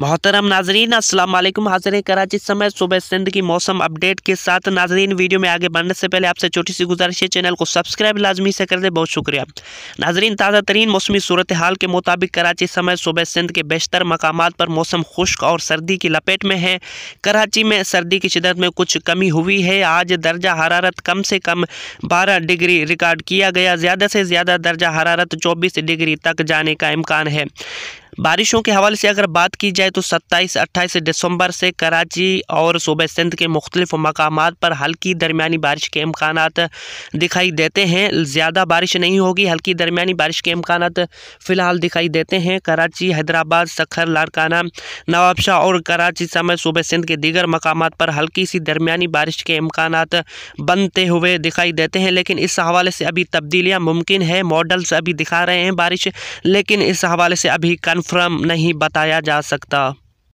मोहतरम नाजरीन अस्सलाम वालेकुम हाजिर है कराची समय सुबह सिंध की मौसम अपडेट के साथ नाजरीन वीडियो में आगे बढ़ने से पहले आपसे छोटी सी गुजारिश है चैनल को सब्सक्राइब लाजमी से कर दे बहुत शुक्रिया नाजरीन ताज़ा तरीन मौसमी सूरत हाल के मुताबिक कराची समय सुबह सिंध के बेशतर मकाम पर मौसम खुश्क और सर्दी की लपेट में है कराची में सर्दी की शिदत में कुछ कमी हुई है आज दर्जा हरारत कम से कम बारह डिग्री रिकॉर्ड किया गया ज़्यादा से ज़्यादा दर्जा हरारत चौबीस डिग्री तक जाने का इम्कान है बारिशों के हवाले से अगर बात की जाए तो सत्ताईस अट्ठाईस दिसंबर से कराची और सूबे सिंध के मुख्तलिफ मकाम पर हल्की दरमिया बारिश के इम्कान दिखाई देते हैं ज़्यादा बारिश नहीं होगी हल्की दरमिया बारिश के इम्कान फ़िलहाल दिखाई देते हैं कराची हैदराबाद सखर लारकाना नवाबशाह और कराची समय सूबे सिंध के दीगर मकाम पर हल्की सी दरमिया बारिश के इम्कान बनते हुए दिखाई देते हैं लेकिन इस हवाले से अभी तब्दीलियाँ मुमकिन है मॉडल्स अभी दिखा रहे हैं बारिश लेकिन इस हवाले से अभी कन्फ कंफर्म नहीं बताया जा सकता